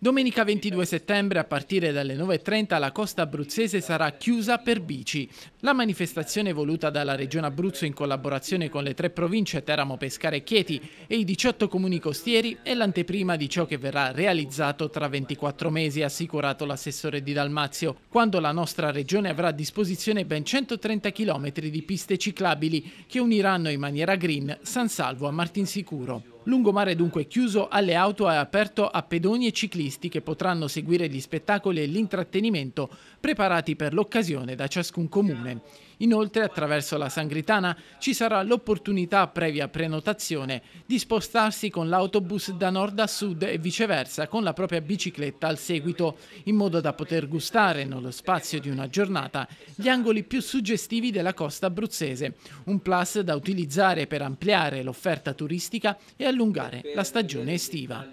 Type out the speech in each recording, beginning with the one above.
Domenica 22 settembre a partire dalle 9.30 la costa abruzzese sarà chiusa per bici. La manifestazione voluta dalla Regione Abruzzo in collaborazione con le tre province Teramo, Pescara e Chieti e i 18 comuni costieri è l'anteprima di ciò che verrà realizzato tra 24 mesi, ha assicurato l'assessore di Dalmazio, quando la nostra regione avrà a disposizione ben 130 km di piste ciclabili che uniranno in maniera green San Salvo a Martinsicuro. Lungomare dunque chiuso alle auto e aperto a pedoni e ciclisti che potranno seguire gli spettacoli e l'intrattenimento preparati per l'occasione da ciascun comune. Inoltre, attraverso la Sangritana ci sarà l'opportunità, previa prenotazione, di spostarsi con l'autobus da nord a sud e viceversa con la propria bicicletta al seguito, in modo da poter gustare, nello spazio di una giornata, gli angoli più suggestivi della costa abruzzese. Un plus da utilizzare per ampliare l'offerta turistica e allungare allungare la stagione estiva.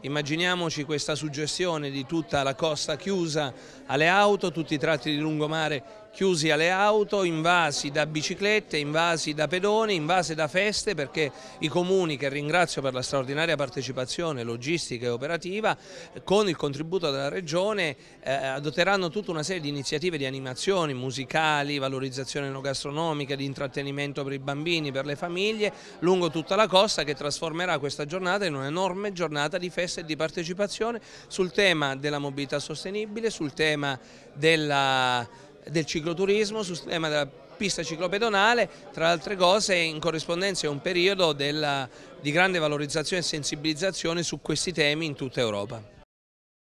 Immaginiamoci questa suggestione di tutta la costa chiusa alle auto, tutti i tratti di lungomare chiusi alle auto, invasi da biciclette, invasi da pedoni, invasi da feste perché i comuni, che ringrazio per la straordinaria partecipazione logistica e operativa, con il contributo della Regione eh, adotteranno tutta una serie di iniziative di animazioni musicali, valorizzazione no gastronomica, di intrattenimento per i bambini, per le famiglie, lungo tutta la costa che trasformerà questa giornata in un'enorme giornata di festa e di partecipazione sul tema della mobilità sostenibile, sul tema della del cicloturismo sul tema della pista ciclopedonale, tra altre cose in corrispondenza a un periodo della, di grande valorizzazione e sensibilizzazione su questi temi in tutta Europa.